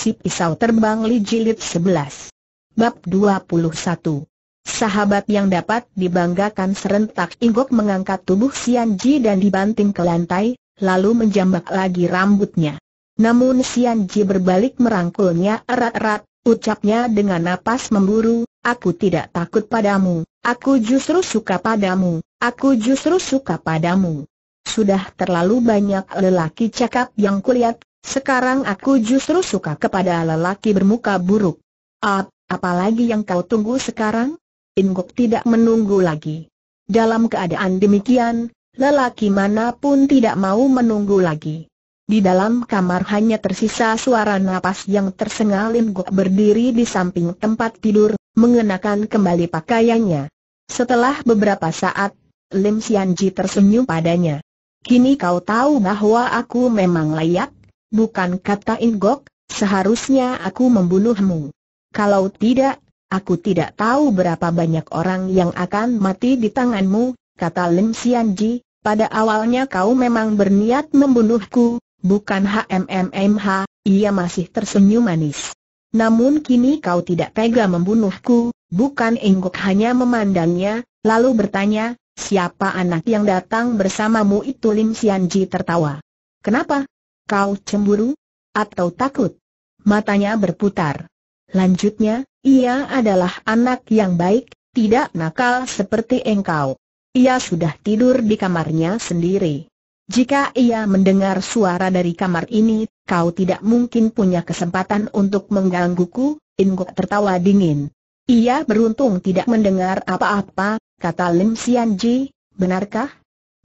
Si Pisau Terbang Li Jilid 11 Bab 21 Sahabat yang dapat dibanggakan serentak Inggok mengangkat tubuh Sian Ji dan dibanting ke lantai, lalu menjambak lagi rambutnya. Namun Sian Ji berbalik merangkulnya erat-erat, ucapnya dengan napas memburu, Aku tidak takut padamu, aku justru suka padamu, aku justru suka padamu. Sudah terlalu banyak lelaki cakap yang kulihat, sekarang aku justru suka kepada lelaki bermuka buruk. Ap, ah, apalagi yang kau tunggu sekarang? Ingok tidak menunggu lagi. Dalam keadaan demikian, lelaki manapun tidak mau menunggu lagi. Di dalam kamar hanya tersisa suara napas yang tersengal Ingok berdiri di samping tempat tidur, mengenakan kembali pakaiannya. Setelah beberapa saat, Lim Sianji tersenyum padanya. Kini kau tahu bahwa aku memang layak? Bukan kata Inggok, seharusnya aku membunuhmu. Kalau tidak, aku tidak tahu berapa banyak orang yang akan mati di tanganmu, kata Lim Ji. pada awalnya kau memang berniat membunuhku, bukan HMMMH, ia masih tersenyum manis. Namun kini kau tidak tega membunuhku, bukan Ingok hanya memandangnya, lalu bertanya, siapa anak yang datang bersamamu itu Lim Ji tertawa. Kenapa, Kau cemburu? Atau takut? Matanya berputar. Lanjutnya, ia adalah anak yang baik, tidak nakal seperti engkau. Ia sudah tidur di kamarnya sendiri. Jika ia mendengar suara dari kamar ini, kau tidak mungkin punya kesempatan untuk menggangguku, Ingo tertawa dingin. Ia beruntung tidak mendengar apa-apa, kata Lim Sian Ji, benarkah?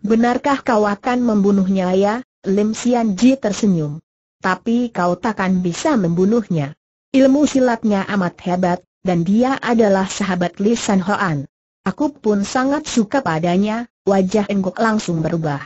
Benarkah kau akan membunuhnya ya, Lim Sian Ji tersenyum. Tapi kau takkan bisa membunuhnya. Ilmu silatnya amat hebat, dan dia adalah sahabat Li San Hoan. Aku pun sangat suka padanya, wajah Enggok langsung berubah.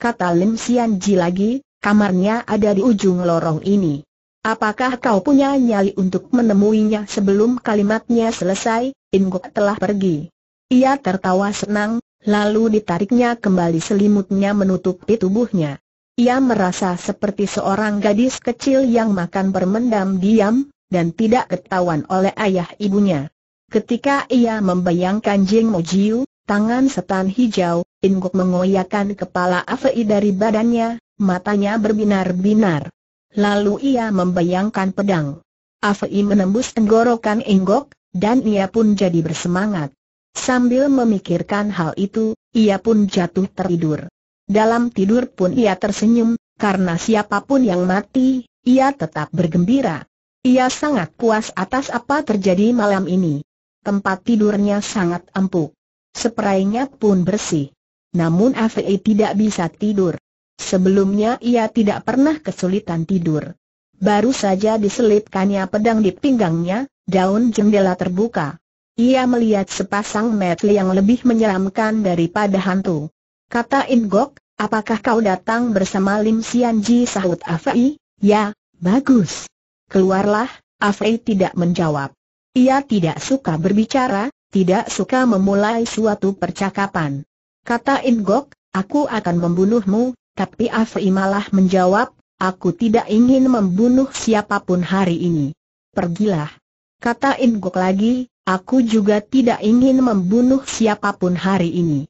Kata Lim Sian Ji lagi, kamarnya ada di ujung lorong ini. Apakah kau punya nyali untuk menemuinya sebelum kalimatnya selesai? Engkuk telah pergi. Ia tertawa senang, lalu ditariknya kembali selimutnya menutupi tubuhnya. Ia merasa seperti seorang gadis kecil yang makan bermendam diam, dan tidak ketahuan oleh ayah ibunya. Ketika ia membayangkan Jing Mojiu, tangan setan hijau, Inguk mengoyakkan kepala Afei dari badannya, matanya berbinar-binar. Lalu ia membayangkan pedang. Afei menembus tenggorokan Ingok, dan ia pun jadi bersemangat. Sambil memikirkan hal itu, ia pun jatuh tertidur. Dalam tidur pun ia tersenyum, karena siapapun yang mati, ia tetap bergembira. Ia sangat puas atas apa terjadi malam ini. Tempat tidurnya sangat empuk. Seperainya pun bersih. Namun Afe tidak bisa tidur. Sebelumnya ia tidak pernah kesulitan tidur. Baru saja diselipkannya pedang di pinggangnya, daun jendela terbuka. Ia melihat sepasang metli yang lebih menyeramkan daripada hantu. Kata Gok, apakah kau datang bersama Lim Sian Ji? sahut Afei? Ya, bagus. Keluarlah, Afei tidak menjawab. Ia tidak suka berbicara, tidak suka memulai suatu percakapan. Kata Gok, aku akan membunuhmu, tapi Afei malah menjawab, aku tidak ingin membunuh siapapun hari ini. Pergilah. Kata Gok lagi, aku juga tidak ingin membunuh siapapun hari ini.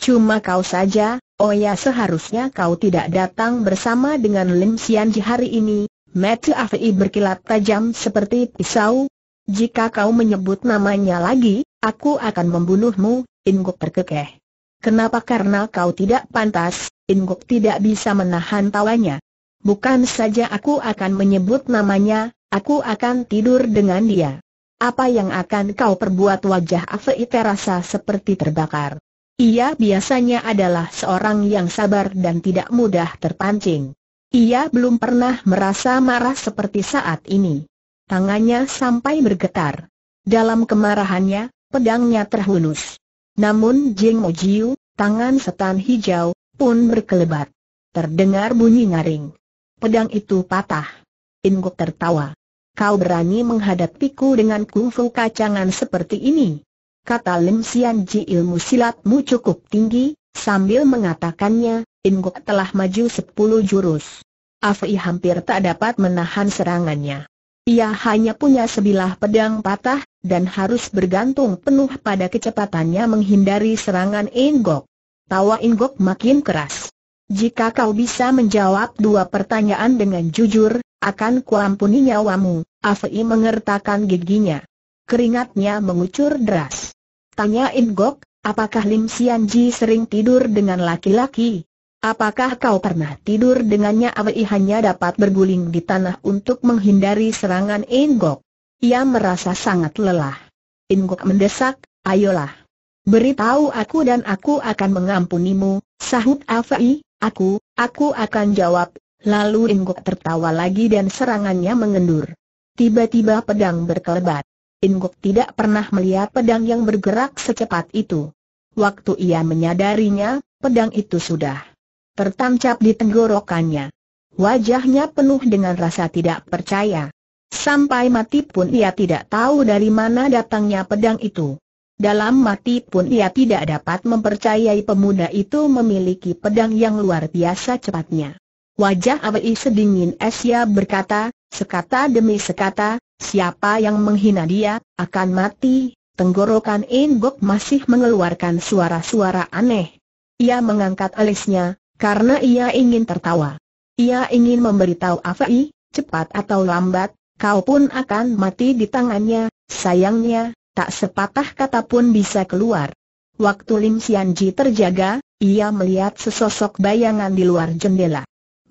Cuma kau saja, oh ya seharusnya kau tidak datang bersama dengan Lim Sian Ji hari ini, Mata Afi berkilat tajam seperti pisau. Jika kau menyebut namanya lagi, aku akan membunuhmu, Inguk terkekeh. Kenapa karena kau tidak pantas, Inguk tidak bisa menahan tawanya. Bukan saja aku akan menyebut namanya, aku akan tidur dengan dia. Apa yang akan kau perbuat wajah Afi terasa seperti terbakar. Ia biasanya adalah seorang yang sabar dan tidak mudah terpancing. Ia belum pernah merasa marah seperti saat ini. Tangannya sampai bergetar. Dalam kemarahannya, pedangnya terhunus. Namun Jing Mojiu, tangan setan hijau, pun berkelebat. Terdengar bunyi nyaring. Pedang itu patah. Inguk tertawa. Kau berani menghadapiku dengan kungfu kacangan seperti ini? kata Lim Sian Ji ilmu silatmu cukup tinggi, sambil mengatakannya, Ingok telah maju sepuluh jurus. Afei hampir tak dapat menahan serangannya. Ia hanya punya sebilah pedang patah, dan harus bergantung penuh pada kecepatannya menghindari serangan Ingok. Tawa Ingok makin keras. Jika kau bisa menjawab dua pertanyaan dengan jujur, akan kuampuni nyawamu, Afei mengertakkan giginya. Keringatnya mengucur deras. Tanya In Gok, apakah Lim Sian Ji sering tidur dengan laki-laki? Apakah kau pernah tidur dengannya Awei hanya dapat berguling di tanah untuk menghindari serangan In Gok? Ia merasa sangat lelah. In Gok mendesak, ayolah. Beritahu aku dan aku akan mengampunimu, sahut Awei, aku, aku akan jawab, lalu Ingok tertawa lagi dan serangannya mengendur. Tiba-tiba pedang berkelebat. Inguk tidak pernah melihat pedang yang bergerak secepat itu. Waktu ia menyadarinya, pedang itu sudah tertancap di tenggorokannya. Wajahnya penuh dengan rasa tidak percaya. Sampai mati pun ia tidak tahu dari mana datangnya pedang itu. Dalam mati pun ia tidak dapat mempercayai pemuda itu memiliki pedang yang luar biasa cepatnya. Wajah Abai sedingin es ia ya berkata, Sekata demi sekata, siapa yang menghina dia, akan mati. Tenggorokan Enggok masih mengeluarkan suara-suara aneh. Ia mengangkat alisnya, karena ia ingin tertawa. Ia ingin memberitahu Afai, cepat atau lambat, kau pun akan mati di tangannya, sayangnya, tak sepatah kata pun bisa keluar. Waktu Lim Sianji terjaga, ia melihat sesosok bayangan di luar jendela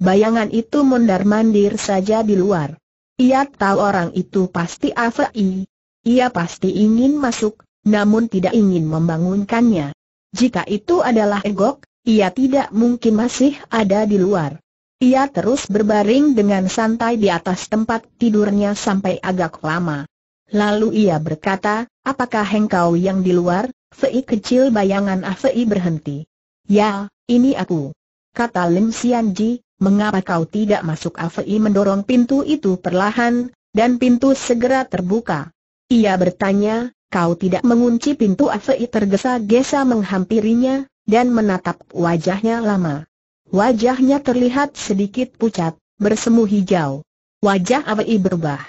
bayangan itu mondar-mandir saja di luar. Ia tahu orang itu pasti afai. Ia pasti ingin masuk, namun tidak ingin membangunkannya. Jika itu adalah egok, ia tidak mungkin masih ada di luar. Ia terus berbaring dengan santai di atas tempat tidurnya sampai agak lama. Lalu ia berkata, apakah engkau yang di luar? Fei kecil bayangan Afei berhenti. Ya, ini aku. Kata Lim Ji, mengapa kau tidak masuk Afei mendorong pintu itu perlahan, dan pintu segera terbuka. Ia bertanya, kau tidak mengunci pintu Afei tergesa-gesa menghampirinya, dan menatap wajahnya lama. Wajahnya terlihat sedikit pucat, bersemu hijau. Wajah Afei berubah.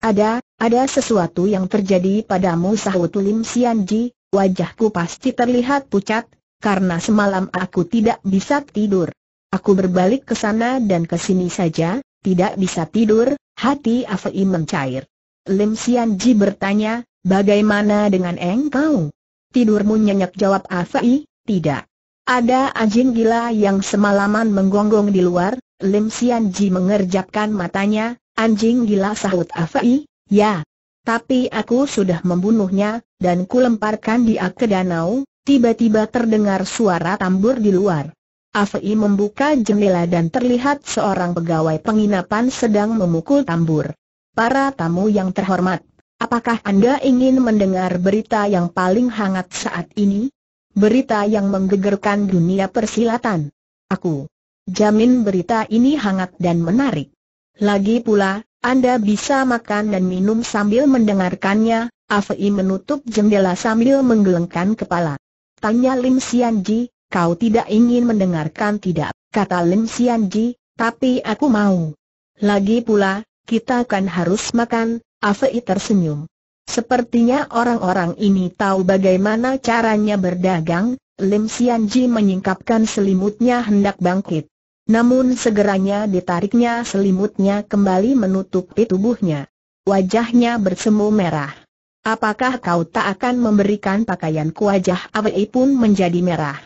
Ada, ada sesuatu yang terjadi padamu sahut Lim Sianji, wajahku pasti terlihat pucat, karena semalam aku tidak bisa tidur. Aku berbalik ke sana dan ke sini saja, tidak bisa tidur, hati Afei mencair. Lim Sian Ji bertanya, bagaimana dengan engkau? Tidurmu nyenyak jawab Afei, tidak. Ada anjing gila yang semalaman menggonggong di luar, Lim Sian Ji mengerjapkan matanya, anjing gila sahut Afei, ya. Tapi aku sudah membunuhnya, dan kulemparkan dia ke danau, tiba-tiba terdengar suara tambur di luar. Afei membuka jendela dan terlihat seorang pegawai penginapan sedang memukul tambur. Para tamu yang terhormat, apakah Anda ingin mendengar berita yang paling hangat saat ini? Berita yang menggegerkan dunia persilatan. Aku jamin berita ini hangat dan menarik. Lagi pula, Anda bisa makan dan minum sambil mendengarkannya. Afei menutup jendela sambil menggelengkan kepala. Tanya Lim Xianji, Kau tidak ingin mendengarkan tidak, kata Lim Xianji, tapi aku mau. Lagi pula, kita kan harus makan, Afei tersenyum. Sepertinya orang-orang ini tahu bagaimana caranya berdagang, Lim Xianji menyingkapkan selimutnya hendak bangkit. Namun segeranya ditariknya selimutnya kembali menutupi tubuhnya. Wajahnya bersemu merah. Apakah kau tak akan memberikan pakaian pakaianku wajah Awei pun menjadi merah?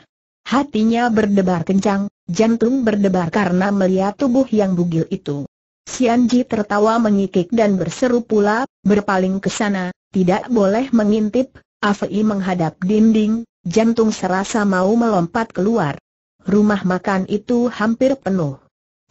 Hatinya berdebar kencang, jantung berdebar karena melihat tubuh yang bugil itu. Xianji tertawa mengikik dan berseru pula, berpaling ke sana, tidak boleh mengintip, Afei menghadap dinding, jantung serasa mau melompat keluar. Rumah makan itu hampir penuh.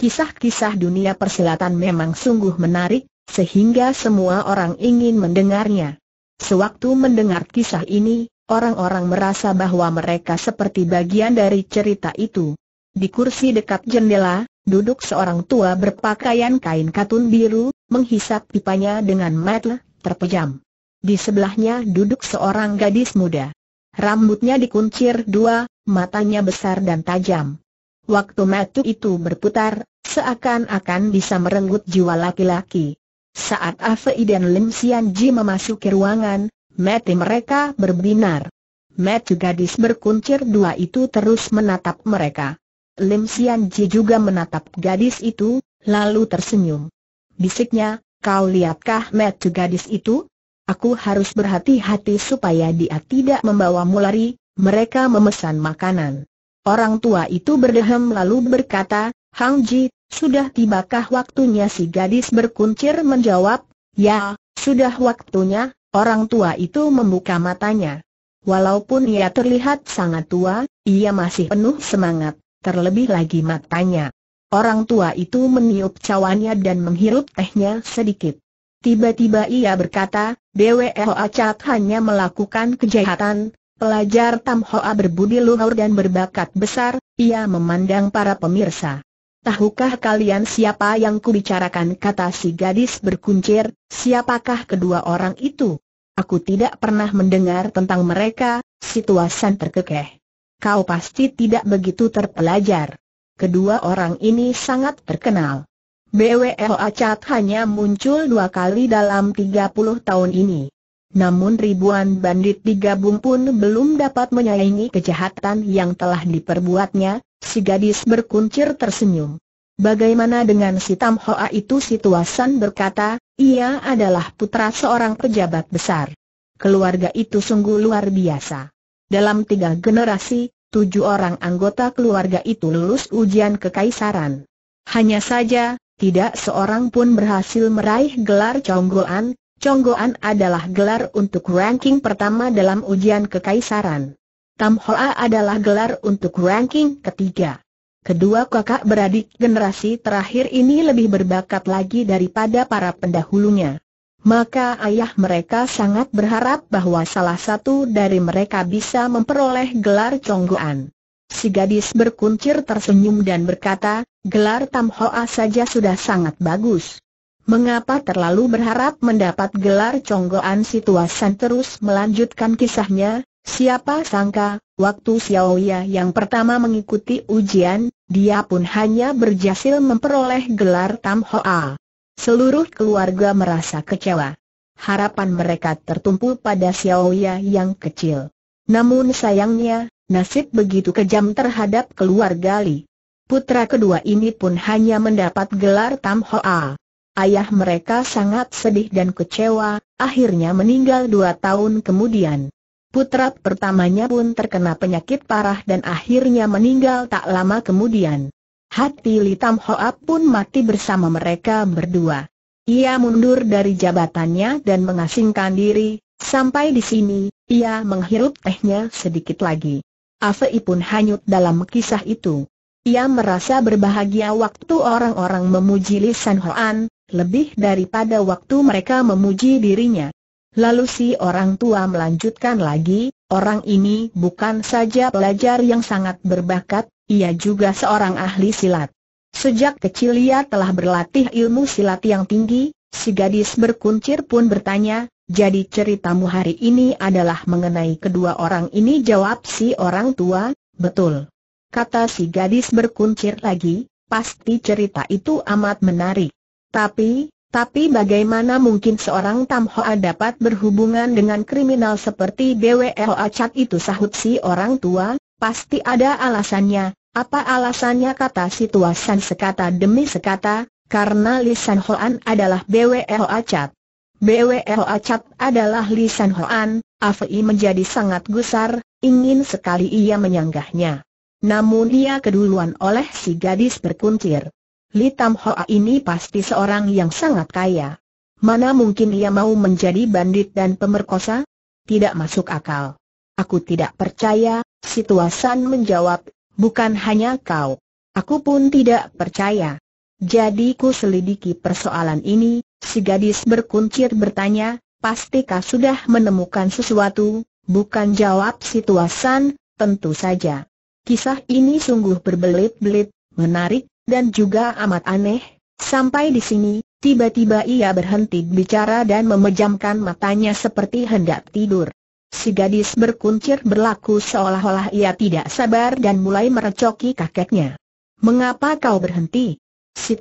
Kisah-kisah dunia persilatan memang sungguh menarik, sehingga semua orang ingin mendengarnya. Sewaktu mendengar kisah ini, Orang-orang merasa bahwa mereka seperti bagian dari cerita itu. Di kursi dekat jendela, duduk seorang tua berpakaian kain katun biru, menghisap pipanya dengan mata terpejam. Di sebelahnya duduk seorang gadis muda. Rambutnya dikuncir dua, matanya besar dan tajam. Waktu mata itu berputar, seakan-akan bisa merenggut jiwa laki-laki. Saat Afei dan Lim Sian Ji memasuki ruangan, Mati mereka berbinar. Mati gadis berkuncir dua itu terus menatap mereka. Lim Sian Ji juga menatap gadis itu, lalu tersenyum. Bisiknya, kau lihatkah mati gadis itu? Aku harus berhati-hati supaya dia tidak membawamu lari, mereka memesan makanan. Orang tua itu berdehem lalu berkata, Hang Ji, sudah tibakah waktunya si gadis berkuncir menjawab, ya, sudah waktunya, Orang tua itu membuka matanya. Walaupun ia terlihat sangat tua, ia masih penuh semangat, terlebih lagi matanya. Orang tua itu meniup cawannya dan menghirup tehnya sedikit. Tiba-tiba ia berkata, Dewa Hoa Chat hanya melakukan kejahatan, pelajar Tam Hoa berbudi luhur dan berbakat besar, ia memandang para pemirsa. Tahukah kalian siapa yang kubicarakan kata si gadis berkuncir, siapakah kedua orang itu? Aku tidak pernah mendengar tentang mereka, situasan terkekeh. Kau pasti tidak begitu terpelajar. Kedua orang ini sangat terkenal. BWL Acat hanya muncul dua kali dalam 30 tahun ini. Namun ribuan bandit digabung pun belum dapat menyaingi kejahatan yang telah diperbuatnya, si gadis berkuncir tersenyum. Bagaimana dengan si Tam Hoa itu situasan berkata, ia adalah putra seorang pejabat besar. Keluarga itu sungguh luar biasa. Dalam tiga generasi, tujuh orang anggota keluarga itu lulus ujian kekaisaran. Hanya saja, tidak seorang pun berhasil meraih gelar conggoan. Conggoan adalah gelar untuk ranking pertama dalam ujian kekaisaran. Tamhola adalah gelar untuk ranking ketiga. Kedua kakak beradik generasi terakhir ini lebih berbakat lagi daripada para pendahulunya. Maka ayah mereka sangat berharap bahwa salah satu dari mereka bisa memperoleh gelar conggoan. Si gadis berkuncir tersenyum dan berkata, gelar Tam saja sudah sangat bagus. Mengapa terlalu berharap mendapat gelar conggoan situasan terus melanjutkan kisahnya, Siapa sangka, waktu Xiaoya yang pertama mengikuti ujian, dia pun hanya berhasil memperoleh gelar Tam Hoa. Seluruh keluarga merasa kecewa. Harapan mereka tertumpu pada Xiaoya yang kecil. Namun sayangnya, nasib begitu kejam terhadap keluarga Li. Putra kedua ini pun hanya mendapat gelar Tam Hoa. Ayah mereka sangat sedih dan kecewa, akhirnya meninggal dua tahun kemudian. Putra pertamanya pun terkena penyakit parah dan akhirnya meninggal tak lama kemudian. Hati Litam Tam Hoa pun mati bersama mereka berdua. Ia mundur dari jabatannya dan mengasingkan diri, sampai di sini, ia menghirup tehnya sedikit lagi. Afei pun hanyut dalam kisah itu. Ia merasa berbahagia waktu orang-orang memuji Lisan Hoan, lebih daripada waktu mereka memuji dirinya. Lalu si orang tua melanjutkan lagi, orang ini bukan saja pelajar yang sangat berbakat, ia juga seorang ahli silat. Sejak kecil ia telah berlatih ilmu silat yang tinggi, si gadis berkuncir pun bertanya, jadi ceritamu hari ini adalah mengenai kedua orang ini jawab si orang tua, betul. Kata si gadis berkuncir lagi, pasti cerita itu amat menarik. Tapi, tapi bagaimana mungkin seorang Tam Hoa dapat berhubungan dengan kriminal seperti BWL Chat itu sahut si orang tua, pasti ada alasannya, apa alasannya kata situasan sekata demi sekata, karena San Hoan adalah BWL Acat. BWL Chat adalah San Hoan, Afei menjadi sangat gusar, ingin sekali ia menyanggahnya. Namun ia keduluan oleh si gadis berkuncir. Li Tam Hoa ini pasti seorang yang sangat kaya. Mana mungkin ia mau menjadi bandit dan pemerkosa? Tidak masuk akal. Aku tidak percaya, si Tuasan menjawab, bukan hanya kau. Aku pun tidak percaya. Jadi ku selidiki persoalan ini, si gadis berkuncir bertanya, pastikah sudah menemukan sesuatu? Bukan jawab si Tuasan, tentu saja. Kisah ini sungguh berbelit-belit, menarik, dan juga amat aneh, sampai di sini, tiba-tiba ia berhenti bicara dan memejamkan matanya seperti hendak tidur. Si gadis berkuncir berlaku seolah-olah ia tidak sabar dan mulai merecoki kakeknya. Mengapa kau berhenti? Si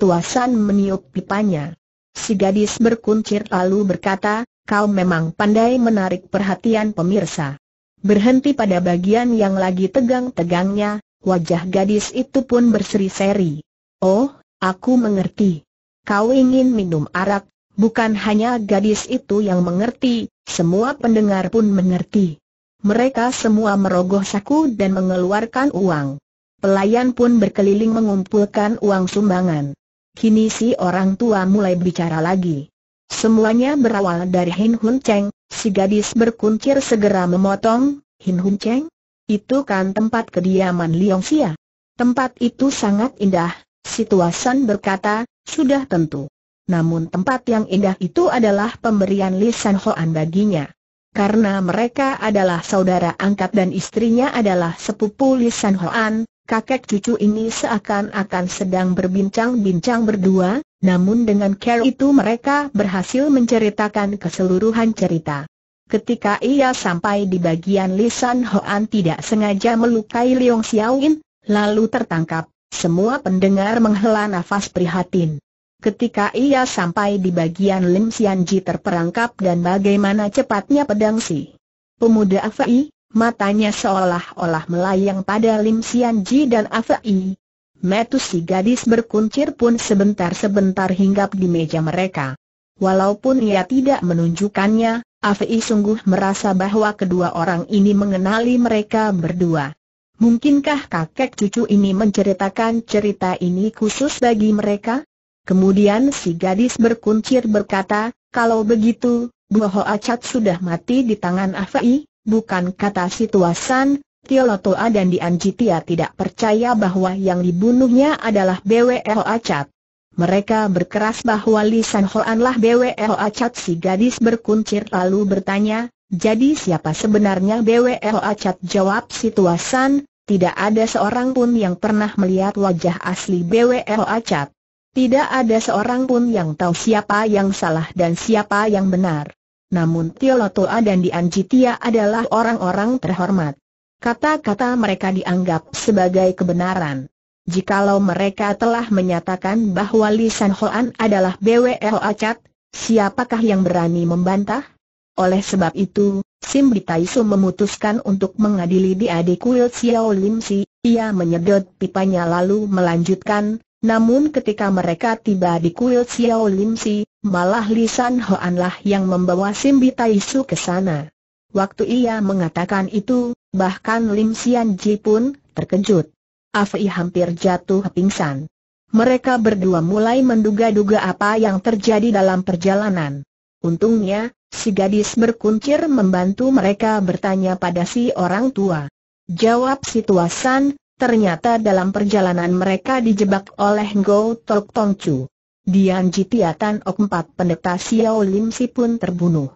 meniup pipanya. Si gadis berkuncir lalu berkata, kau memang pandai menarik perhatian pemirsa. Berhenti pada bagian yang lagi tegang-tegangnya, wajah gadis itu pun berseri-seri. Oh, aku mengerti. Kau ingin minum arak, bukan hanya gadis itu yang mengerti, semua pendengar pun mengerti. Mereka semua merogoh saku dan mengeluarkan uang. Pelayan pun berkeliling mengumpulkan uang sumbangan. Kini si orang tua mulai bicara lagi. Semuanya berawal dari Hin Hun Cheng, si gadis berkuncir segera memotong, Hin Hun Cheng? Itu kan tempat kediaman Liong Xia. Tempat itu sangat indah, Situasan berkata, sudah tentu. Namun tempat yang indah itu adalah pemberian Li Hoan baginya. Karena mereka adalah saudara angkat dan istrinya adalah sepupu Li Hoan, kakek cucu ini seakan-akan sedang berbincang-bincang berdua, namun dengan care itu mereka berhasil menceritakan keseluruhan cerita. Ketika ia sampai di bagian Li Hoan tidak sengaja melukai Leong Xiaoin, lalu tertangkap, semua pendengar menghela nafas prihatin. Ketika ia sampai di bagian Lim Ji terperangkap dan bagaimana cepatnya pedang si pemuda Afei, matanya seolah-olah melayang pada Lim Ji dan Afei. Metus si gadis berkuncir pun sebentar-sebentar hinggap di meja mereka. Walaupun ia tidak menunjukkannya, Afei sungguh merasa bahwa kedua orang ini mengenali mereka berdua. Mungkinkah kakek cucu ini menceritakan cerita ini khusus bagi mereka? Kemudian si gadis berkuncir berkata, kalau begitu, Buho Acat sudah mati di tangan Afai, bukan kata situasan, Tiolotoa dan Dianjitia tidak percaya bahwa yang dibunuhnya adalah Bwe Ho Acat. Mereka berkeras bahwa Lisan Hoanlah Ho Acat si gadis berkuncir lalu bertanya, jadi siapa sebenarnya Bwe Ho Acat jawab situasan, tidak ada seorang pun yang pernah melihat wajah asli BWL Acat. Tidak ada seorang pun yang tahu siapa yang salah dan siapa yang benar. Namun Tiolotoa dan Dianjitia adalah orang-orang terhormat. Kata-kata mereka dianggap sebagai kebenaran. Jikalau mereka telah menyatakan bahwa Lisan Hoan adalah BWL Acat, siapakah yang berani membantah? Oleh sebab itu, Sim Bitaisu memutuskan untuk mengadili di adik Kuil Xiao Lim Si, ia menyedot pipanya lalu melanjutkan, namun ketika mereka tiba di Kuil Xiao Lim Si, malah Lisan Hoanlah yang membawa Sim Bitaisu ke sana. Waktu ia mengatakan itu, bahkan Lim Sian Ji pun terkejut. Afi hampir jatuh pingsan. Mereka berdua mulai menduga-duga apa yang terjadi dalam perjalanan. Untungnya, si gadis berkuncir membantu mereka bertanya pada si orang tua. Jawab si tuasan, ternyata dalam perjalanan mereka dijebak oleh Go Tok Tong Chu. Dian Jitiatan Ok empat pendeta Xiao Lim Si pun terbunuh.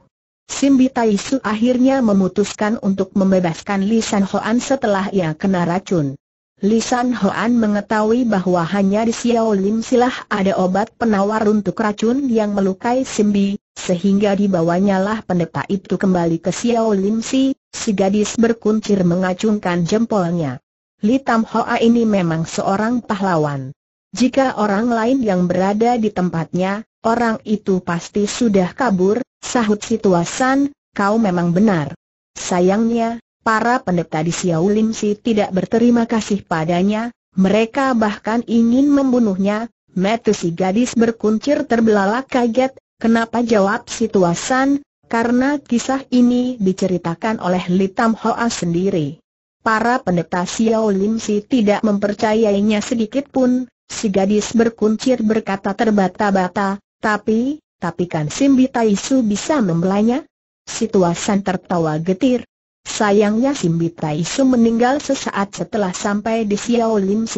Simbi Tai Su akhirnya memutuskan untuk membebaskan Li San Hoan setelah ia kena racun. Lisan Hoan mengetahui bahwa hanya di Xiao Lim Silah ada obat penawar untuk racun yang melukai Simbi, sehingga dibawanya lah pendeta itu kembali ke Xiao Lim Si, si gadis berkuncir mengacungkan jempolnya. Li Tam Hoa ini memang seorang pahlawan. Jika orang lain yang berada di tempatnya, orang itu pasti sudah kabur, sahut situasan, kau memang benar. Sayangnya, Para pendeta di Xiaolin Si tidak berterima kasih padanya, mereka bahkan ingin membunuhnya. Metu si gadis berkuncir terbelalak kaget, kenapa jawab si tuasan, karena kisah ini diceritakan oleh Li Tam Hoa sendiri. Para pendeta Xiaolin Si tidak mempercayainya sedikit pun, si gadis berkuncir berkata terbata-bata, tapi, tapi kan Simbi Taisu bisa membelanya? Si tuasan tertawa getir, Sayangnya Simbi Taisu meninggal sesaat setelah sampai di Xiao Lim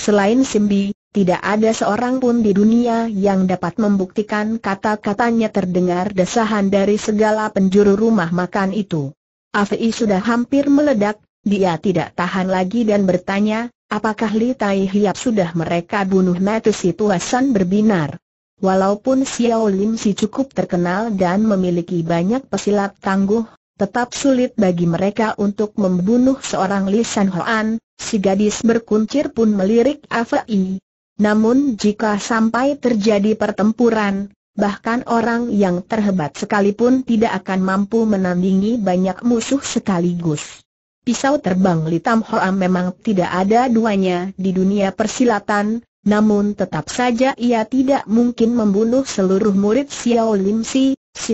Selain Simbi, tidak ada seorang pun di dunia yang dapat membuktikan kata-katanya terdengar desahan dari segala penjuru rumah makan itu. Afi sudah hampir meledak, dia tidak tahan lagi dan bertanya, apakah Li Tai Hiap sudah mereka bunuh Matu Situasan berbinar? Walaupun Xiao Lim Si cukup terkenal dan memiliki banyak pesilat tangguh, tetap sulit bagi mereka untuk membunuh seorang Li San Hoan, si gadis berkuncir pun melirik Afei. Namun jika sampai terjadi pertempuran, bahkan orang yang terhebat sekalipun tidak akan mampu menandingi banyak musuh sekaligus. Pisau terbang Litam Hoa memang tidak ada duanya di dunia persilatan, namun tetap saja ia tidak mungkin membunuh seluruh murid Xiao Lim Si, si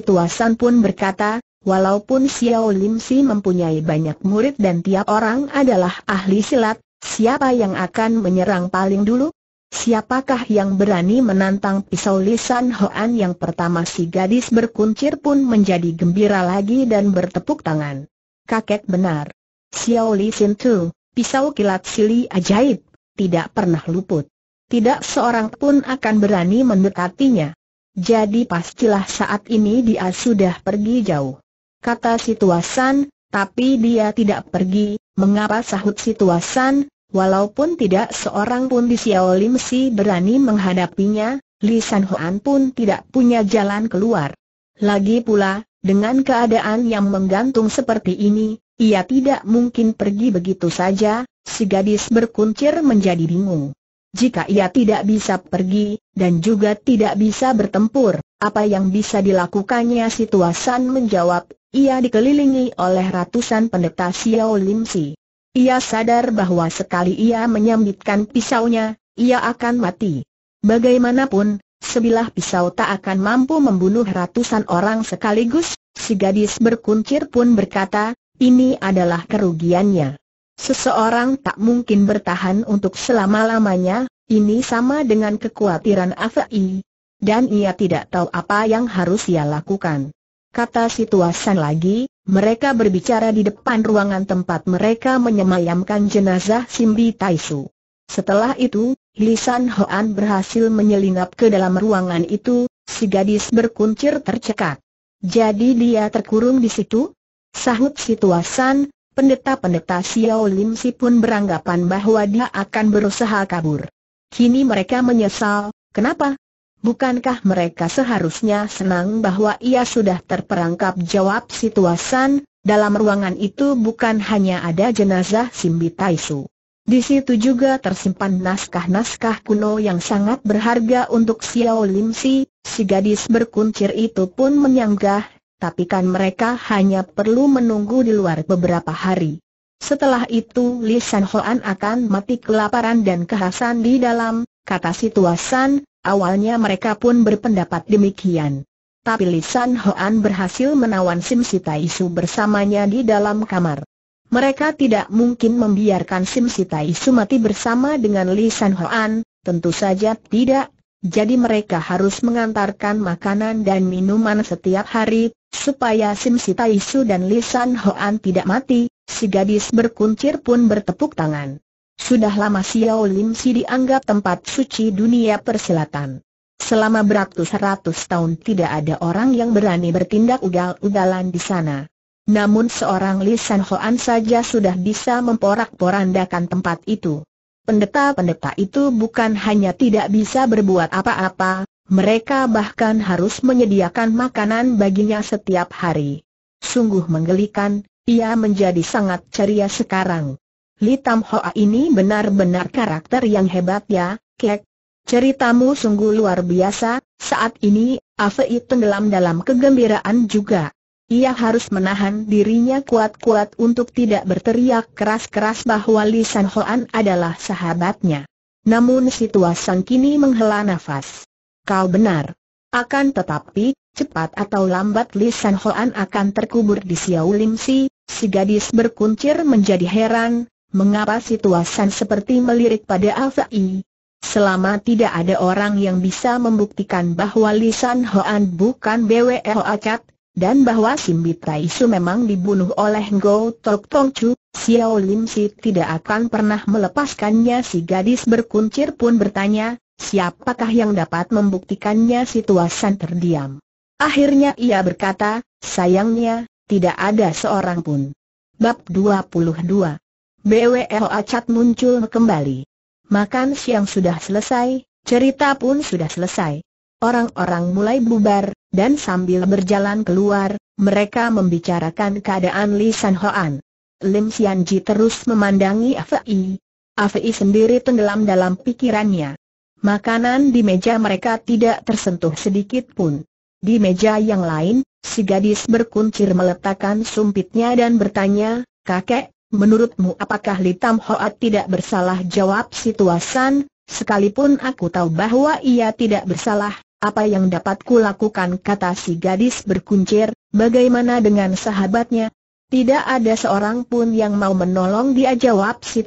pun berkata, Walaupun Xiao Lim Si mempunyai banyak murid dan tiap orang adalah ahli silat, siapa yang akan menyerang paling dulu? Siapakah yang berani menantang pisau lisan Hoan yang pertama si gadis berkuncir pun menjadi gembira lagi dan bertepuk tangan. Kakek benar. Xiao Li Sin Tu, pisau kilat sili ajaib, tidak pernah luput. Tidak seorang pun akan berani mendekatinya. Jadi pastilah saat ini dia sudah pergi jauh kata Situasan, tapi dia tidak pergi, mengapa sahut Situasan, walaupun tidak seorang pun di Xiao Lim Si berani menghadapinya, Li San Hoan pun tidak punya jalan keluar. Lagi pula, dengan keadaan yang menggantung seperti ini, ia tidak mungkin pergi begitu saja, si gadis berkuncir menjadi bingung. Jika ia tidak bisa pergi, dan juga tidak bisa bertempur, apa yang bisa dilakukannya Situasan menjawab, ia dikelilingi oleh ratusan pendeta Xiao Lim Si. Ia sadar bahwa sekali ia menyambitkan pisaunya, ia akan mati. Bagaimanapun, sebilah pisau tak akan mampu membunuh ratusan orang sekaligus, si gadis berkuncir pun berkata, ini adalah kerugiannya. Seseorang tak mungkin bertahan untuk selama-lamanya, ini sama dengan kekhawatiran Afai. Dan ia tidak tahu apa yang harus ia lakukan kata situasan lagi, mereka berbicara di depan ruangan tempat mereka menyemayamkan jenazah Simbi Taisu. Setelah itu, Lisan Hoan berhasil menyelinap ke dalam ruangan itu, si gadis berkuncir tercekat. Jadi dia terkurung di situ? Sahut situasan, pendeta-pendeta Xiao Lim Si pun beranggapan bahwa dia akan berusaha kabur. Kini mereka menyesal, kenapa? Bukankah mereka seharusnya senang bahwa ia sudah terperangkap jawab situasan, dalam ruangan itu bukan hanya ada jenazah Simbi Taisu. Di situ juga tersimpan naskah-naskah kuno yang sangat berharga untuk Xiao Lim Si, si gadis berkuncir itu pun menyanggah, tapi kan mereka hanya perlu menunggu di luar beberapa hari. Setelah itu Li San Hoan akan mati kelaparan dan kehausan di dalam, kata Situasan. Awalnya mereka pun berpendapat demikian. Tapi Lisan Hoan berhasil menawan Sim Isu bersamanya di dalam kamar. Mereka tidak mungkin membiarkan Sim Isu mati bersama dengan Lisan Hoan, tentu saja tidak. Jadi mereka harus mengantarkan makanan dan minuman setiap hari, supaya Sim Isu dan Lisan Hoan tidak mati, si gadis berkuncir pun bertepuk tangan. Sudah lama Xiao Lim Si dianggap tempat suci dunia persilatan. Selama beratus-ratus tahun tidak ada orang yang berani bertindak ugal-ugalan di sana. Namun seorang Lisan Hoan saja sudah bisa memporak-porandakan tempat itu. Pendeta-pendeta itu bukan hanya tidak bisa berbuat apa-apa, mereka bahkan harus menyediakan makanan baginya setiap hari. Sungguh menggelikan, ia menjadi sangat ceria sekarang. Li Tam Hoa ini benar-benar karakter yang hebat ya, Kek. Ceritamu sungguh luar biasa, saat ini, Afei tenggelam dalam kegembiraan juga. Ia harus menahan dirinya kuat-kuat untuk tidak berteriak keras-keras bahwa Li San Hoan adalah sahabatnya. Namun situasi kini menghela nafas. Kau benar. Akan tetapi, cepat atau lambat Li San Hoan akan terkubur di Xiao Lim Si, si gadis berkuncir menjadi heran, Mengapa situasan seperti melirik pada Afai? Selama tidak ada orang yang bisa membuktikan bahwa Lisan Hoan bukan BWL Acat, dan bahwa Simbi Taisu memang dibunuh oleh Go Tok Tong Chu, Xiao Lim Si tidak akan pernah melepaskannya si gadis berkuncir pun bertanya, siapakah yang dapat membuktikannya situasan terdiam. Akhirnya ia berkata, sayangnya, tidak ada seorang pun. Bab 22 BWL acat muncul kembali. Makan siang sudah selesai, cerita pun sudah selesai. Orang-orang mulai bubar, dan sambil berjalan keluar, mereka membicarakan keadaan Li San Hoan. Lim Xianji terus memandangi Afei. Afei sendiri tenggelam dalam pikirannya. Makanan di meja mereka tidak tersentuh sedikit pun. Di meja yang lain, si gadis berkuncir meletakkan sumpitnya dan bertanya, Kakek, Menurutmu apakah Li Tam Hoat tidak bersalah jawab Situasan. sekalipun aku tahu bahwa ia tidak bersalah, apa yang dapat lakukan? kata si gadis berkuncir, bagaimana dengan sahabatnya? Tidak ada seorang pun yang mau menolong dia jawab si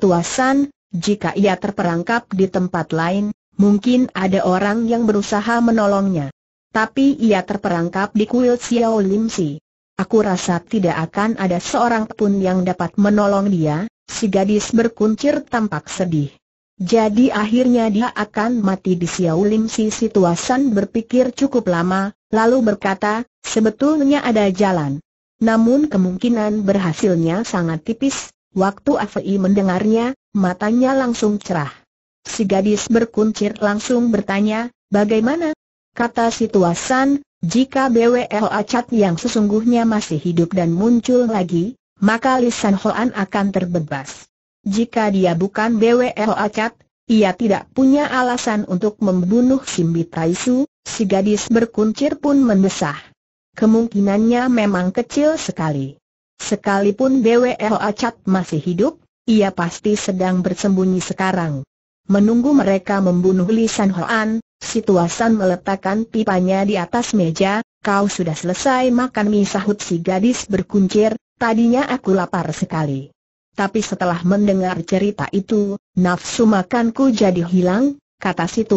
jika ia terperangkap di tempat lain, mungkin ada orang yang berusaha menolongnya. Tapi ia terperangkap di kuil Xiao Lim Si. Aku rasa tidak akan ada seorang pun yang dapat menolong dia, si gadis berkuncir tampak sedih. Jadi akhirnya dia akan mati di Lim si situasan berpikir cukup lama, lalu berkata, sebetulnya ada jalan. Namun kemungkinan berhasilnya sangat tipis, waktu Afei mendengarnya, matanya langsung cerah. Si gadis berkuncir langsung bertanya, bagaimana? Kata situasan, jika BWL Acat yang sesungguhnya masih hidup dan muncul lagi, maka Lisan Hoan akan terbebas. Jika dia bukan BWL Acat, ia tidak punya alasan untuk membunuh Simbi Taisu, si gadis berkuncir pun mendesah. Kemungkinannya memang kecil sekali. Sekalipun BWL Acat masih hidup, ia pasti sedang bersembunyi sekarang. Menunggu mereka membunuh Lisan Hoan, Situasan meletakkan pipanya di atas meja, kau sudah selesai makan mie sahut si gadis berkuncir, tadinya aku lapar sekali. Tapi setelah mendengar cerita itu, nafsu makanku jadi hilang, kata si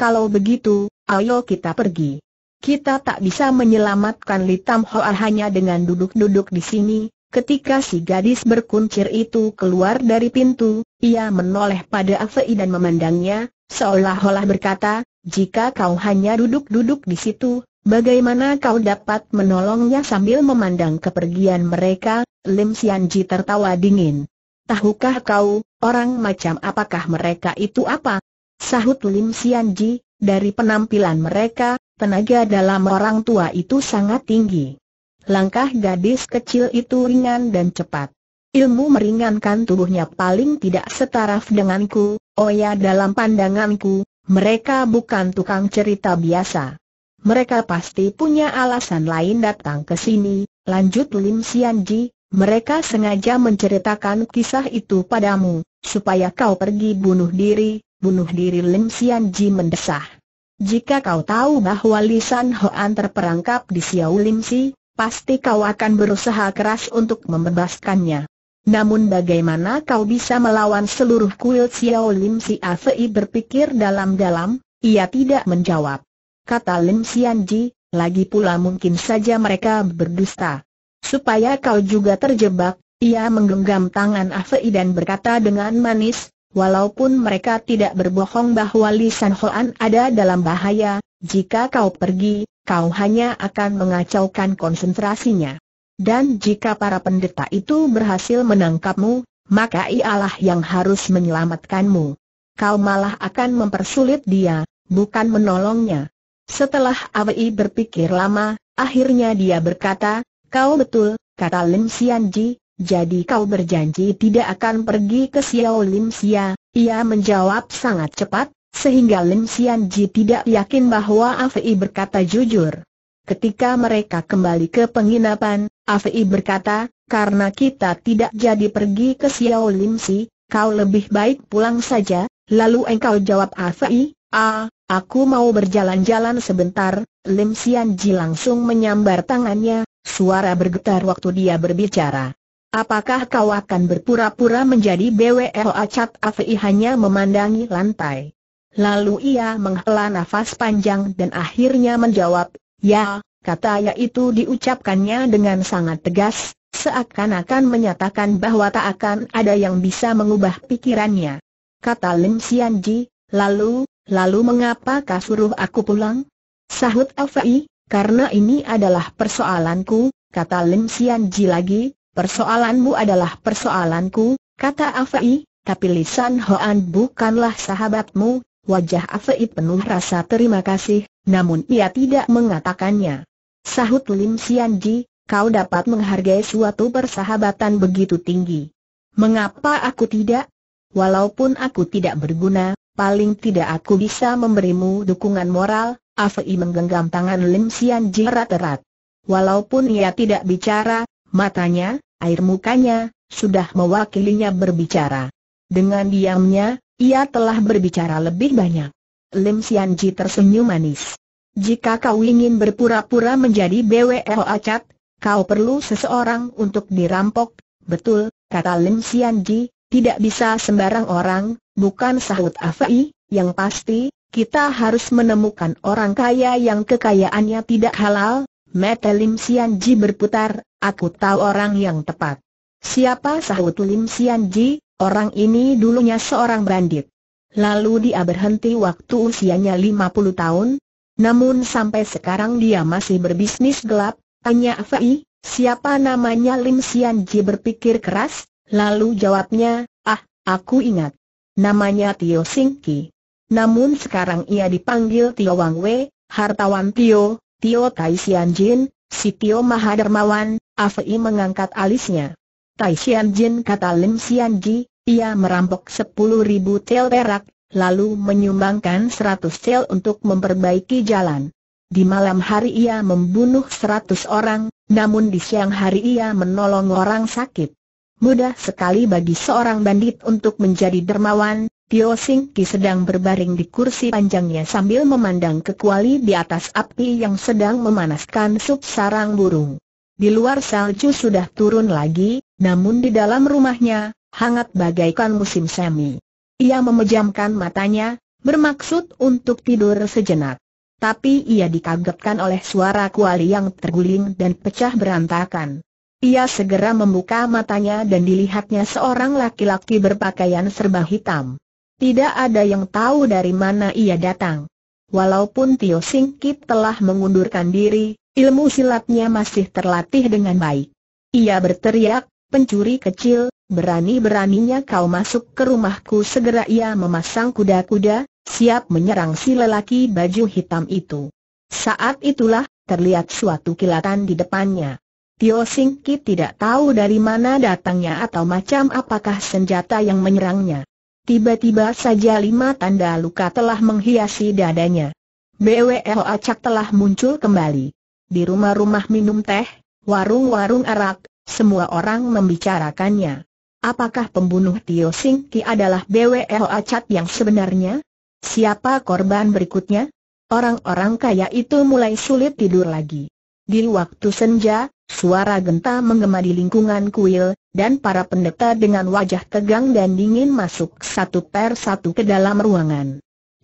kalau begitu, ayo kita pergi. Kita tak bisa menyelamatkan Litam Hoa hanya dengan duduk-duduk di sini. Ketika si gadis berkuncir itu keluar dari pintu, ia menoleh pada Afei dan memandangnya, Seolah-olah berkata, jika kau hanya duduk-duduk di situ, bagaimana kau dapat menolongnya sambil memandang kepergian mereka, Lim Sianji tertawa dingin. Tahukah kau, orang macam apakah mereka itu apa? Sahut Lim Sianji, dari penampilan mereka, tenaga dalam orang tua itu sangat tinggi. Langkah gadis kecil itu ringan dan cepat. Ilmu meringankan tubuhnya paling tidak setaraf denganku, oh ya dalam pandanganku, mereka bukan tukang cerita biasa. Mereka pasti punya alasan lain datang ke sini, lanjut Lim Sianji, mereka sengaja menceritakan kisah itu padamu, supaya kau pergi bunuh diri, bunuh diri Lim Sianji mendesah. Jika kau tahu bahwa Lisan Hoan terperangkap di Xiao Lim Si, pasti kau akan berusaha keras untuk membebaskannya. Namun bagaimana kau bisa melawan seluruh kuil Xiao Lim Si Afei berpikir dalam-dalam, ia tidak menjawab. Kata Lim Ji, lagi pula mungkin saja mereka berdusta. Supaya kau juga terjebak, ia menggenggam tangan Afei dan berkata dengan manis, Walaupun mereka tidak berbohong bahwa Li San Hoan ada dalam bahaya, jika kau pergi, kau hanya akan mengacaukan konsentrasinya. Dan jika para pendeta itu berhasil menangkapmu, maka ialah yang harus menyelamatkanmu. Kau malah akan mempersulit dia, bukan menolongnya. Setelah Awi berpikir lama, akhirnya dia berkata, Kau betul, kata Lim Xianji, jadi kau berjanji tidak akan pergi ke Xiao Lim Xia, ia menjawab sangat cepat, sehingga Lim Xianji tidak yakin bahwa Awi berkata jujur. Ketika mereka kembali ke penginapan, Afei berkata, karena kita tidak jadi pergi ke Xiao Lim Si, kau lebih baik pulang saja, lalu engkau jawab Afei, ah, aku mau berjalan-jalan sebentar, Lim Sian Ji langsung menyambar tangannya, suara bergetar waktu dia berbicara. Apakah kau akan berpura-pura menjadi BWL? Acat Afei hanya memandangi lantai? Lalu ia menghela nafas panjang dan akhirnya menjawab, Ya, kata ya itu diucapkannya dengan sangat tegas, seakan-akan menyatakan bahwa tak akan ada yang bisa mengubah pikirannya. Kata Lim Sian Ji, lalu, lalu mengapa kau suruh aku pulang? Sahut Afai, karena ini adalah persoalanku, kata Lim Sian Ji lagi, persoalanmu adalah persoalanku, kata Afai, tapi Lisan Hoan bukanlah sahabatmu, Wajah Afei penuh rasa terima kasih, namun ia tidak mengatakannya. Sahut Lim Ji, kau dapat menghargai suatu persahabatan begitu tinggi. Mengapa aku tidak? Walaupun aku tidak berguna, paling tidak aku bisa memberimu dukungan moral, Afei menggenggam tangan Lim Ji erat-erat. Walaupun ia tidak bicara, matanya, air mukanya, sudah mewakilinya berbicara. Dengan diamnya, ia telah berbicara lebih banyak. Lim Sian Ji tersenyum manis. Jika kau ingin berpura-pura menjadi BWO Acat, kau perlu seseorang untuk dirampok, betul, kata Lim Sian Ji. tidak bisa sembarang orang, bukan sahut Afai, yang pasti, kita harus menemukan orang kaya yang kekayaannya tidak halal, Mata Lim Sian Ji berputar, aku tahu orang yang tepat. Siapa sahut Lim Sian Ji? Orang ini dulunya seorang bandit. Lalu dia berhenti waktu usianya 50 tahun. Namun sampai sekarang dia masih berbisnis gelap, tanya Fai, siapa namanya Lim Sian Ji berpikir keras, lalu jawabnya, ah, aku ingat. Namanya Tio Sing Ki. Namun sekarang ia dipanggil Tio Wang Wei, hartawan Tio, Tio Tai Sian Jin, si Tio Mahadermawan, Afei mengangkat alisnya. Tai Xian Jin kata Lim Xian Ji, ia merampok 10 ribu tel perak, lalu menyumbangkan 100 tel untuk memperbaiki jalan. Di malam hari ia membunuh 100 orang, namun di siang hari ia menolong orang sakit. Mudah sekali bagi seorang bandit untuk menjadi dermawan, Tio Sing Ki sedang berbaring di kursi panjangnya sambil memandang ke kuali di atas api yang sedang memanaskan sup sarang burung. Di luar salju sudah turun lagi, namun di dalam rumahnya, hangat bagaikan musim semi. Ia memejamkan matanya, bermaksud untuk tidur sejenak. Tapi ia dikagetkan oleh suara kuali yang terguling dan pecah berantakan. Ia segera membuka matanya dan dilihatnya seorang laki-laki berpakaian serba hitam. Tidak ada yang tahu dari mana ia datang. Walaupun Tio Singkit telah mengundurkan diri, ilmu silatnya masih terlatih dengan baik. Ia berteriak, pencuri kecil, berani-beraninya kau masuk ke rumahku Segera ia memasang kuda-kuda, siap menyerang si lelaki baju hitam itu Saat itulah, terlihat suatu kilatan di depannya Tio Sing Ki tidak tahu dari mana datangnya atau macam apakah senjata yang menyerangnya. Tiba-tiba saja lima tanda luka telah menghiasi dadanya. BWL acak telah muncul kembali. Di rumah-rumah minum teh, warung-warung arak, semua orang membicarakannya. Apakah pembunuh Tio Sing Ki adalah BWO Acat yang sebenarnya? Siapa korban berikutnya? Orang-orang kaya itu mulai sulit tidur lagi. Di waktu senja, suara genta menggema di lingkungan kuil, dan para pendeta dengan wajah tegang dan dingin masuk satu per satu ke dalam ruangan.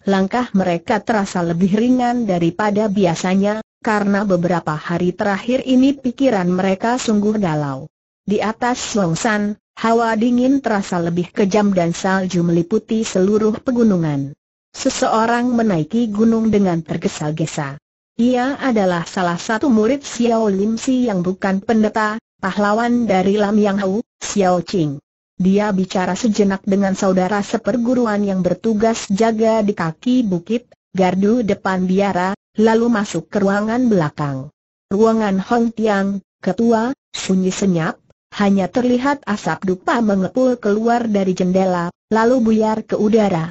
Langkah mereka terasa lebih ringan daripada biasanya, karena beberapa hari terakhir ini pikiran mereka sungguh galau. Di atas Longsan, hawa dingin terasa lebih kejam dan salju meliputi seluruh pegunungan. Seseorang menaiki gunung dengan tergesa-gesa. Ia adalah salah satu murid Xiao Lim Si yang bukan pendeta, pahlawan dari Lam Yang Hau, Xiao Qing. Dia bicara sejenak dengan saudara seperguruan yang bertugas jaga di kaki bukit, gardu depan biara, lalu masuk ke ruangan belakang. Ruangan Hong Tiang, ketua, sunyi senyap, hanya terlihat asap dupa mengepul keluar dari jendela, lalu buyar ke udara.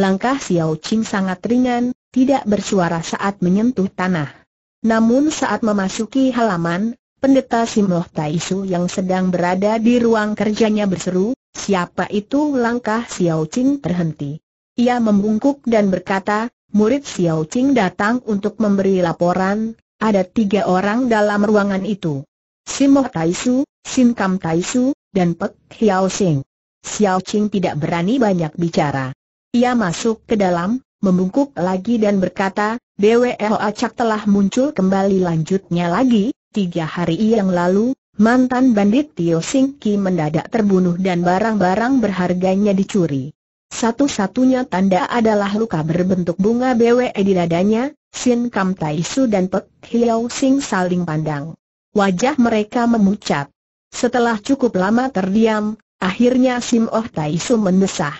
Langkah Xiao Qing sangat ringan, tidak bersuara saat menyentuh tanah. Namun saat memasuki halaman, pendeta Simoh Taisu yang sedang berada di ruang kerjanya berseru, siapa itu langkah Xiao Qing terhenti. Ia membungkuk dan berkata, murid Xiao Qing datang untuk memberi laporan, ada tiga orang dalam ruangan itu. Simo Taisu, Sim Kam Taisu, dan Pek Hiao Sing. Xiao Qing tidak berani banyak bicara. Ia masuk ke dalam, membungkuk lagi dan berkata, "DWL Acak telah muncul kembali lanjutnya lagi, tiga hari yang lalu, mantan bandit Tio Ki mendadak terbunuh dan barang-barang berharganya dicuri. Satu-satunya tanda adalah luka berbentuk bunga BWE di dadanya, Sin Kam Tai Su dan Pek Hiao Sing saling pandang. Wajah mereka memucat. Setelah cukup lama terdiam, akhirnya Sim Oh Tai Su mendesah.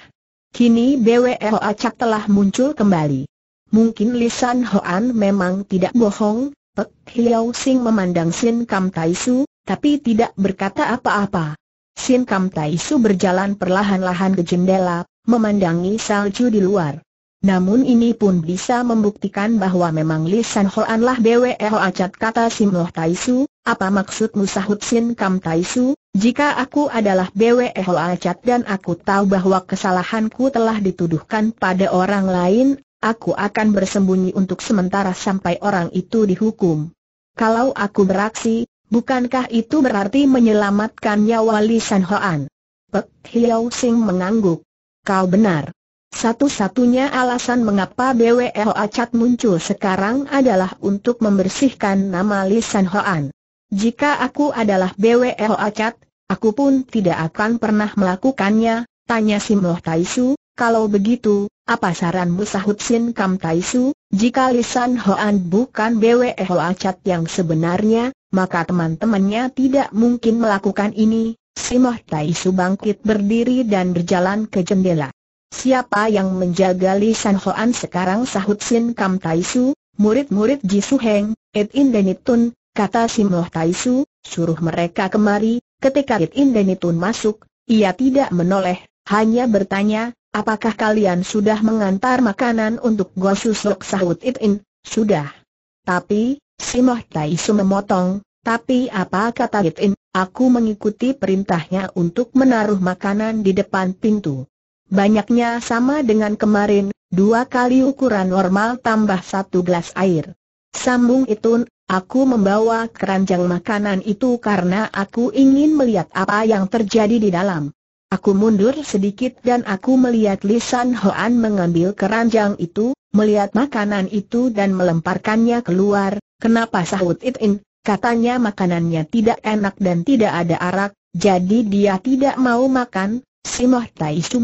Kini BWE Acak telah muncul kembali. Mungkin Lisan Hoan memang tidak bohong, Pek Hiao Sing memandang Sin Kam Tai Su, tapi tidak berkata apa-apa. Sin Kam Tai Su berjalan perlahan-lahan ke jendela, memandangi salju di luar. Namun ini pun bisa membuktikan bahwa memang Li San Hoan lah Bwe Hoacat kata si Moh Taisu, apa maksudmu sahut Sin Kam Taisu, jika aku adalah Bwe Hoacat dan aku tahu bahwa kesalahanku telah dituduhkan pada orang lain, aku akan bersembunyi untuk sementara sampai orang itu dihukum. Kalau aku beraksi, bukankah itu berarti menyelamatkan nyawa Li San Hoan? Pek Hiao Sing mengangguk kau benar. Satu-satunya alasan mengapa BWE Acat muncul sekarang adalah untuk membersihkan nama Lisan Hoan. Jika aku adalah BWE Acat, aku pun tidak akan pernah melakukannya, tanya si Moh Taisu, kalau begitu, apa saranmu sahut Sin Kam Taisu, jika Lisan Hoan bukan BWE Acat yang sebenarnya, maka teman-temannya tidak mungkin melakukan ini, Simoh Tai Su bangkit berdiri dan berjalan ke jendela. Siapa yang menjaga Li San Hoan sekarang sahut Sin Kam Tai Su, murid-murid Ji Su Heng, It In kata Simoh Tai Su, suruh mereka kemari, ketika It In masuk, ia tidak menoleh, hanya bertanya, apakah kalian sudah mengantar makanan untuk Gosu Sok sahut It In, sudah. Tapi, Simoh Tai Su memotong, tapi apa kata It In, Aku mengikuti perintahnya untuk menaruh makanan di depan pintu. Banyaknya sama dengan kemarin, dua kali ukuran normal tambah satu gelas air. Sambung itu, aku membawa keranjang makanan itu karena aku ingin melihat apa yang terjadi di dalam. Aku mundur sedikit dan aku melihat Lisan Hoan mengambil keranjang itu, melihat makanan itu dan melemparkannya keluar. Kenapa sahut It Katanya makanannya tidak enak dan tidak ada arak, jadi dia tidak mau makan. Si Moh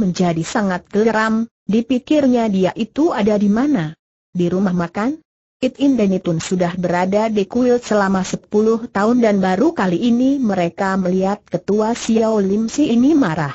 menjadi sangat geram, dipikirnya dia itu ada di mana? Di rumah makan? It In dan Itun sudah berada di kuil selama 10 tahun dan baru kali ini mereka melihat ketua Xiao Lim Si ini marah.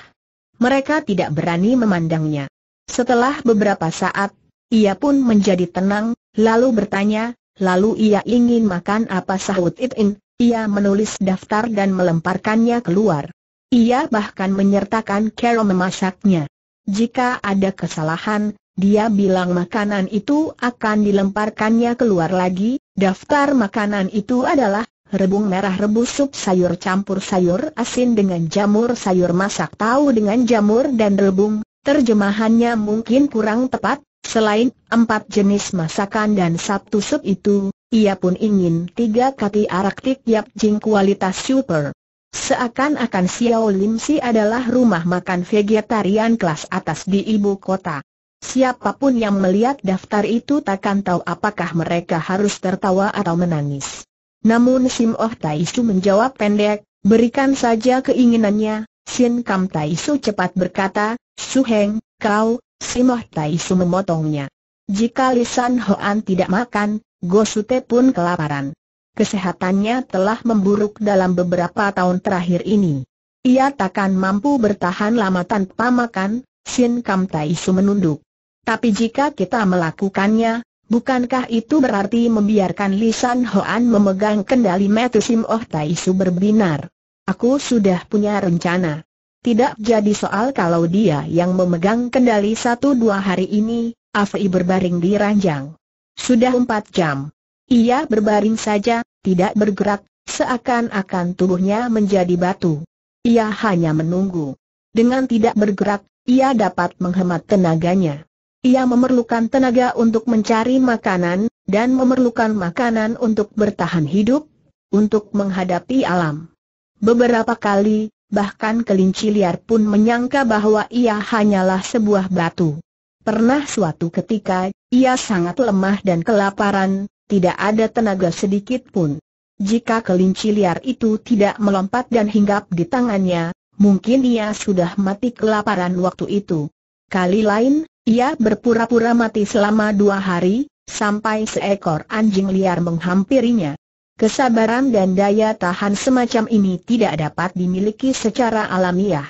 Mereka tidak berani memandangnya. Setelah beberapa saat, ia pun menjadi tenang, lalu bertanya, Lalu ia ingin makan apa sahut Itin, ia menulis daftar dan melemparkannya keluar. Ia bahkan menyertakan Carol memasaknya. Jika ada kesalahan, dia bilang makanan itu akan dilemparkannya keluar lagi, daftar makanan itu adalah rebung merah rebus sup sayur campur sayur asin dengan jamur sayur masak tahu dengan jamur dan rebung, terjemahannya mungkin kurang tepat, Selain empat jenis masakan dan satu sup itu, ia pun ingin tiga kati arak yap jing kualitas super. Seakan-akan Xiao Lim Si adalah rumah makan vegetarian kelas atas di ibu kota. Siapapun yang melihat daftar itu takkan tahu apakah mereka harus tertawa atau menangis. Namun Sim Oh Tai Su menjawab pendek, berikan saja keinginannya, Sin Kam Tai Su cepat berkata, Su Heng, kau, Tai Su memotongnya. Jika Lisan Hoan tidak makan, Gosute pun kelaparan. Kesehatannya telah memburuk dalam beberapa tahun terakhir ini. Ia takkan mampu bertahan lama tanpa makan, Sin Kam Tai Su menunduk. Tapi jika kita melakukannya, bukankah itu berarti membiarkan Lisan Hoan memegang kendali metu Sim Oh Su berbinar? Aku sudah punya rencana. Tidak jadi soal kalau dia yang memegang kendali satu dua hari ini, Afri berbaring di ranjang. Sudah empat jam. Ia berbaring saja, tidak bergerak, seakan-akan tubuhnya menjadi batu. Ia hanya menunggu. Dengan tidak bergerak, ia dapat menghemat tenaganya. Ia memerlukan tenaga untuk mencari makanan, dan memerlukan makanan untuk bertahan hidup, untuk menghadapi alam. Beberapa kali, bahkan kelinci liar pun menyangka bahwa ia hanyalah sebuah batu. Pernah suatu ketika, ia sangat lemah dan kelaparan, tidak ada tenaga sedikit pun. Jika kelinci liar itu tidak melompat dan hinggap di tangannya, mungkin ia sudah mati kelaparan waktu itu. Kali lain, ia berpura-pura mati selama dua hari, sampai seekor anjing liar menghampirinya. Kesabaran dan daya tahan semacam ini tidak dapat dimiliki secara alamiah.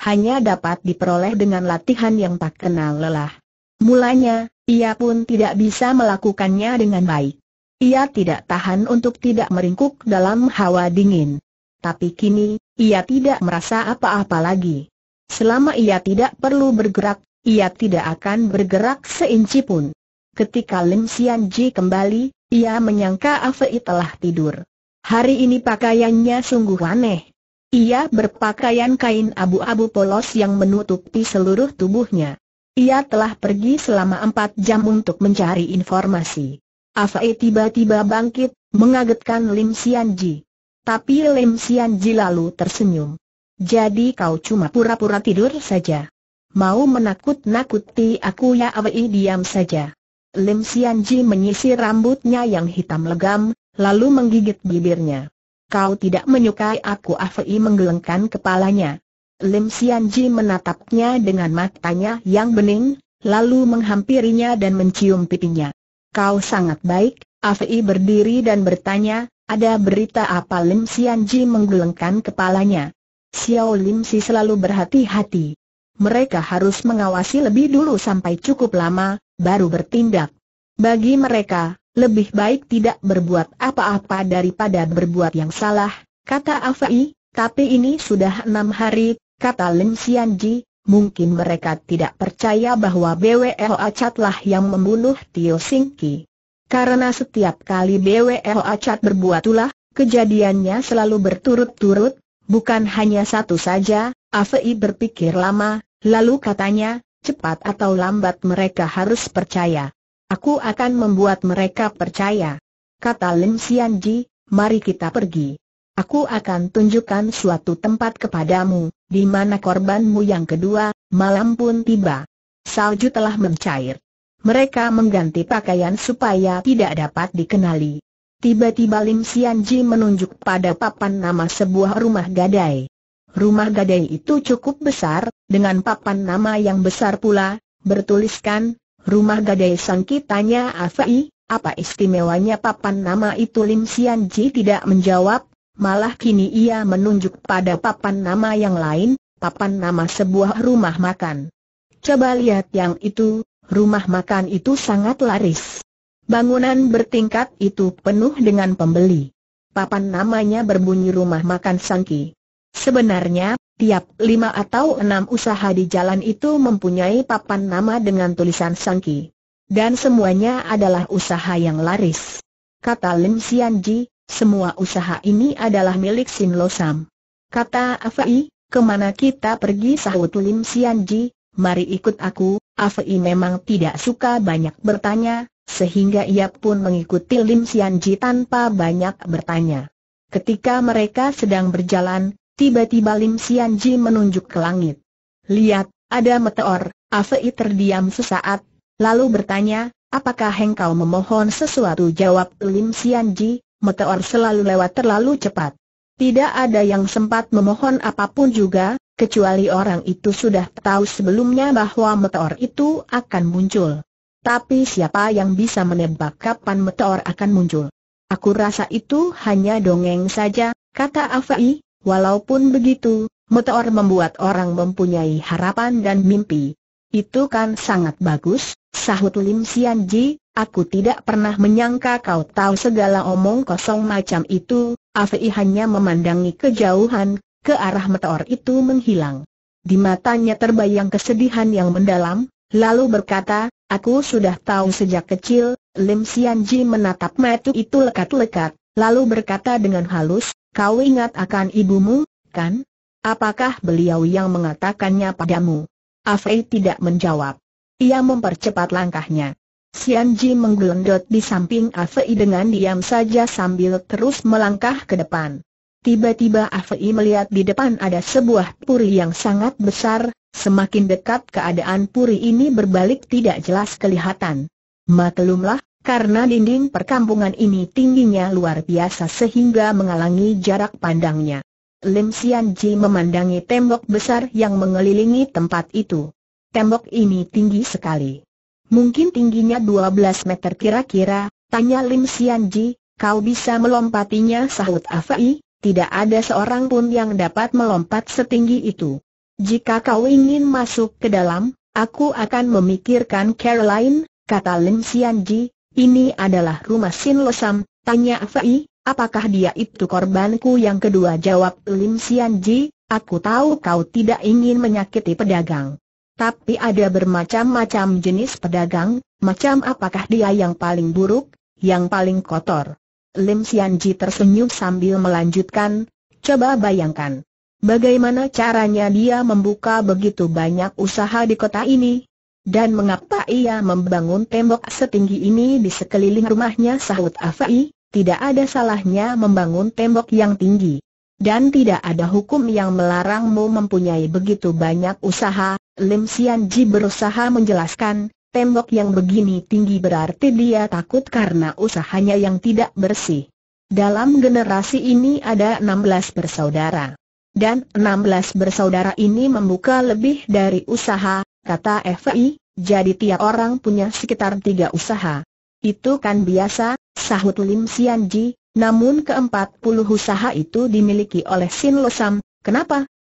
Hanya dapat diperoleh dengan latihan yang tak kenal lelah. Mulanya, ia pun tidak bisa melakukannya dengan baik. Ia tidak tahan untuk tidak meringkuk dalam hawa dingin. Tapi kini, ia tidak merasa apa-apa lagi. Selama ia tidak perlu bergerak, ia tidak akan bergerak seinci pun. Ketika Lim Sian Ji kembali, ia menyangka Afei telah tidur. Hari ini pakaiannya sungguh aneh. Ia berpakaian kain abu-abu polos yang menutupi seluruh tubuhnya. Ia telah pergi selama empat jam untuk mencari informasi. Afei tiba-tiba bangkit, mengagetkan Lim Ji. Tapi Lim Ji lalu tersenyum. Jadi kau cuma pura-pura tidur saja. Mau menakut-nakuti aku ya Afei diam saja. Lim Ji menyisir rambutnya yang hitam legam, lalu menggigit bibirnya. Kau tidak menyukai aku Afei menggelengkan kepalanya. Lim Ji menatapnya dengan matanya yang bening, lalu menghampirinya dan mencium pipinya. Kau sangat baik, Afei berdiri dan bertanya, ada berita apa Lim Ji menggelengkan kepalanya. Xiao Lim Si selalu berhati-hati mereka harus mengawasi lebih dulu sampai cukup lama, baru bertindak. Bagi mereka, lebih baik tidak berbuat apa-apa daripada berbuat yang salah, kata Afai, tapi ini sudah enam hari, kata Lim Sianji, mungkin mereka tidak percaya bahwa BWL Catlah yang membunuh Tio Singki. Karena setiap kali BWL Cat berbuat ulah, kejadiannya selalu berturut-turut, bukan hanya satu saja, Afei berpikir lama, Lalu katanya, cepat atau lambat mereka harus percaya. Aku akan membuat mereka percaya. Kata Lim Ji, mari kita pergi. Aku akan tunjukkan suatu tempat kepadamu, di mana korbanmu yang kedua, malam pun tiba. Salju telah mencair. Mereka mengganti pakaian supaya tidak dapat dikenali. Tiba-tiba Lim Ji menunjuk pada papan nama sebuah rumah gadai. Rumah gadai itu cukup besar, dengan papan nama yang besar pula, bertuliskan, Rumah Gadai Sangki tanya Afai, apa istimewanya papan nama itu Lim Sian Ji tidak menjawab, malah kini ia menunjuk pada papan nama yang lain, papan nama sebuah rumah makan. Coba lihat yang itu, rumah makan itu sangat laris. Bangunan bertingkat itu penuh dengan pembeli. Papan namanya berbunyi rumah makan Sangki. Sebenarnya, tiap lima atau enam usaha di jalan itu mempunyai papan nama dengan tulisan Sangki. Dan semuanya adalah usaha yang laris. Kata Lim Sian Ji, semua usaha ini adalah milik Sin Lo Sam. Kata Afai, kemana kita pergi sahut Lim Sian Ji? mari ikut aku, Afai memang tidak suka banyak bertanya, sehingga ia pun mengikuti Lim Sian Ji tanpa banyak bertanya. Ketika mereka sedang berjalan, Tiba-tiba Lim Sianji menunjuk ke langit. Lihat, ada meteor, Afei terdiam sesaat, lalu bertanya, apakah engkau memohon sesuatu? Jawab Lim Sianji, meteor selalu lewat terlalu cepat. Tidak ada yang sempat memohon apapun juga, kecuali orang itu sudah tahu sebelumnya bahwa meteor itu akan muncul. Tapi siapa yang bisa menebak kapan meteor akan muncul? Aku rasa itu hanya dongeng saja, kata Afai, Walaupun begitu, meteor membuat orang mempunyai harapan dan mimpi. Itu kan sangat bagus, sahut Lim Sian Ji, aku tidak pernah menyangka kau tahu segala omong kosong macam itu, Afei hanya memandangi kejauhan, ke arah meteor itu menghilang. Di matanya terbayang kesedihan yang mendalam, lalu berkata, aku sudah tahu sejak kecil, Lim Sian Ji menatap metu itu lekat-lekat, lalu berkata dengan halus, Kau ingat akan ibumu, kan? Apakah beliau yang mengatakannya padamu? Afei tidak menjawab. Ia mempercepat langkahnya. Xianji menggelendot di samping Afei dengan diam saja sambil terus melangkah ke depan. Tiba-tiba Afei melihat di depan ada sebuah puri yang sangat besar, semakin dekat keadaan puri ini berbalik tidak jelas kelihatan. Maklumlah, karena dinding perkampungan ini tingginya luar biasa sehingga mengalangi jarak pandangnya. Lim Sian Ji memandangi tembok besar yang mengelilingi tempat itu. Tembok ini tinggi sekali. Mungkin tingginya 12 meter kira-kira, tanya Lim Sian Ji, kau bisa melompatinya sahut Afai, tidak ada seorang pun yang dapat melompat setinggi itu. Jika kau ingin masuk ke dalam, aku akan memikirkan Caroline, kata Lim Sian Ji, ini adalah rumah Sin Losam, tanya Fai, apakah dia itu korbanku yang kedua jawab Lim Sian Ji, aku tahu kau tidak ingin menyakiti pedagang. Tapi ada bermacam-macam jenis pedagang, macam apakah dia yang paling buruk, yang paling kotor. Lim Sian Ji tersenyum sambil melanjutkan, coba bayangkan. Bagaimana caranya dia membuka begitu banyak usaha di kota ini? Dan mengapa ia membangun tembok setinggi ini di sekeliling rumahnya sahut Afai, tidak ada salahnya membangun tembok yang tinggi. Dan tidak ada hukum yang melarangmu mempunyai begitu banyak usaha, Lim Sian Ji berusaha menjelaskan, tembok yang begini tinggi berarti dia takut karena usahanya yang tidak bersih. Dalam generasi ini ada 16 bersaudara. Dan 16 bersaudara ini membuka lebih dari usaha, kata FI, jadi tiap orang punya sekitar tiga usaha. Itu kan biasa, sahut Lim Ji, namun keempat puluh usaha itu dimiliki oleh Sin Losam, kenapa?